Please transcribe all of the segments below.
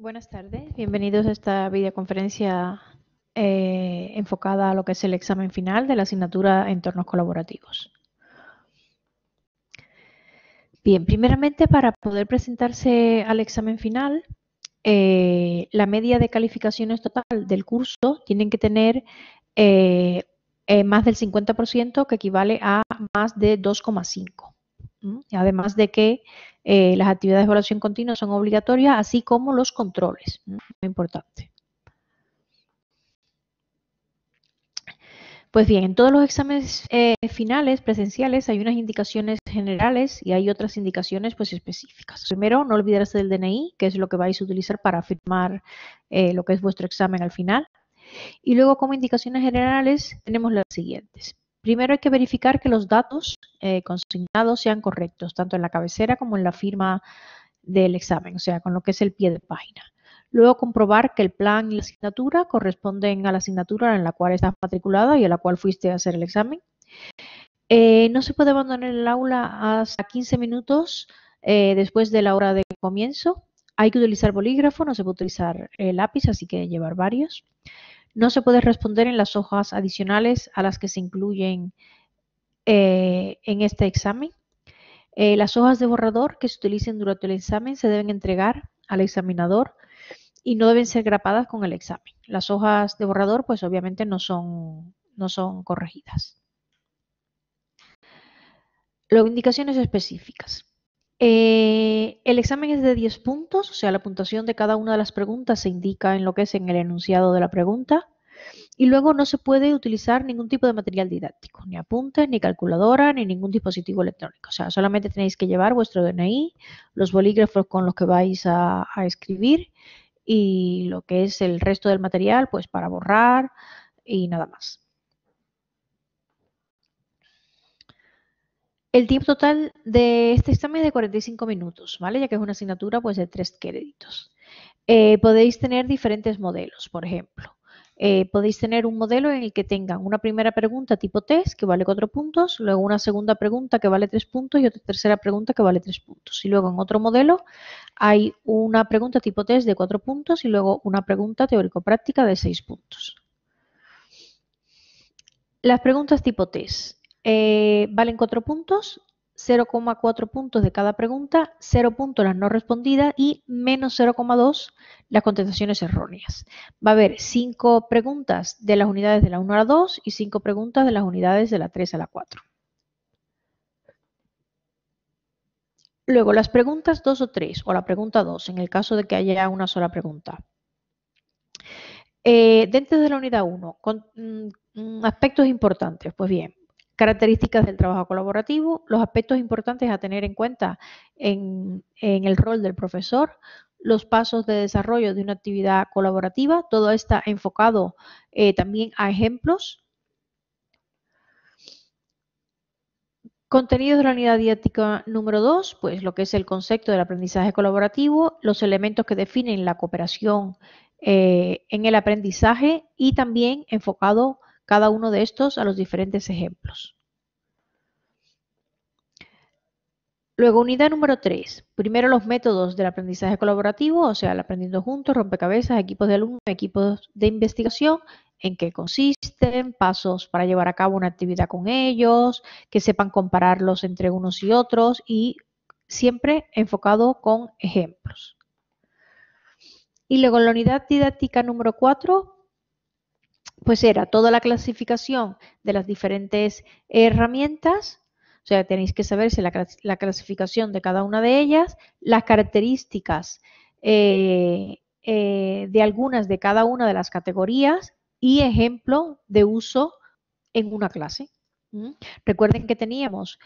Buenas tardes, bienvenidos a esta videoconferencia eh, enfocada a lo que es el examen final de la asignatura Entornos Colaborativos. Bien, primeramente para poder presentarse al examen final, eh, la media de calificaciones total del curso tienen que tener eh, más del 50%, que equivale a más de 2,5. Además de que eh, las actividades de evaluación continua son obligatorias, así como los controles, muy importante. Pues bien, en todos los exámenes eh, finales presenciales hay unas indicaciones generales y hay otras indicaciones pues específicas. Primero, no olvidarse del DNI, que es lo que vais a utilizar para firmar eh, lo que es vuestro examen al final. Y luego como indicaciones generales tenemos las siguientes. Primero hay que verificar que los datos eh, consignados sean correctos, tanto en la cabecera como en la firma del examen, o sea, con lo que es el pie de página. Luego comprobar que el plan y la asignatura corresponden a la asignatura en la cual estás matriculada y a la cual fuiste a hacer el examen. Eh, no se puede abandonar el aula hasta 15 minutos eh, después de la hora de comienzo. Hay que utilizar bolígrafo, no se puede utilizar lápiz, así que llevar varios no se puede responder en las hojas adicionales a las que se incluyen eh, en este examen. Eh, las hojas de borrador que se utilicen durante el examen se deben entregar al examinador y no deben ser grapadas con el examen. Las hojas de borrador, pues obviamente no son, no son corregidas. Luego, indicaciones específicas. Eh, el examen es de 10 puntos, o sea, la puntuación de cada una de las preguntas se indica en lo que es en el enunciado de la pregunta. Y luego no se puede utilizar ningún tipo de material didáctico, ni apuntes, ni calculadora, ni ningún dispositivo electrónico. O sea, solamente tenéis que llevar vuestro DNI, los bolígrafos con los que vais a, a escribir y lo que es el resto del material, pues para borrar y nada más. El tiempo total de este examen es de 45 minutos, ¿vale? Ya que es una asignatura, pues de tres créditos. Eh, podéis tener diferentes modelos, por ejemplo. Eh, podéis tener un modelo en el que tengan una primera pregunta tipo test que vale cuatro puntos, luego una segunda pregunta que vale tres puntos y otra tercera pregunta que vale tres puntos. Y luego en otro modelo hay una pregunta tipo test de cuatro puntos y luego una pregunta teórico-práctica de 6 puntos. Las preguntas tipo test. Eh, valen 4 puntos, 0,4 puntos de cada pregunta, 0 puntos las no respondidas y menos 0,2 las contestaciones erróneas. Va a haber 5 preguntas de las unidades de la 1 a la 2 y 5 preguntas de las unidades de la 3 a la 4. Luego, las preguntas 2 o 3, o la pregunta 2, en el caso de que haya una sola pregunta. Eh, dentro de la unidad 1, mm, mm, aspectos importantes, pues bien, Características del trabajo colaborativo, los aspectos importantes a tener en cuenta en, el rol del profesor, los pasos de desarrollo de una actividad colaborativa, todo está enfocado eh, también a ejemplos. Contenidos de la unidad didáctica número 2, pues lo que es el concepto del aprendizaje colaborativo, los elementos que definen la cooperación eh, en el aprendizaje y también enfocado cada uno de estos a los diferentes ejemplos. Luego, unidad número 3. Primero los métodos del aprendizaje colaborativo, o sea, el aprendiendo juntos, rompecabezas, equipos de alumnos, equipos de investigación, en qué consisten, pasos para llevar a cabo una actividad con ellos, que sepan compararlos entre unos y otros y siempre enfocado con ejemplos. Y luego la unidad didáctica número 4, pues era toda la clasificación de las diferentes herramientas, o sea, tenéis que saberse la, clasificación de cada una de ellas, las características eh, eh, de algunas de cada una de las categorías y ejemplo de uso en una clase. Recuerden que teníamos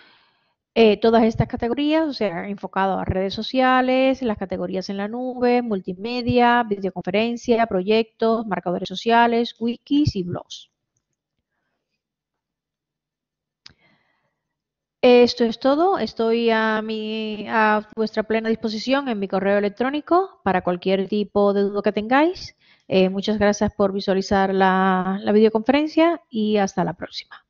eh, todas estas categorías, o sea, enfocado a redes sociales, las categorías en la nube, multimedia, videoconferencia, proyectos, marcadores sociales, wikis y blogs. Esto es todo. Estoy a, vuestra plena disposición en mi correo electrónico para cualquier tipo de duda que tengáis. Eh, muchas gracias por visualizar la videoconferencia y hasta la próxima.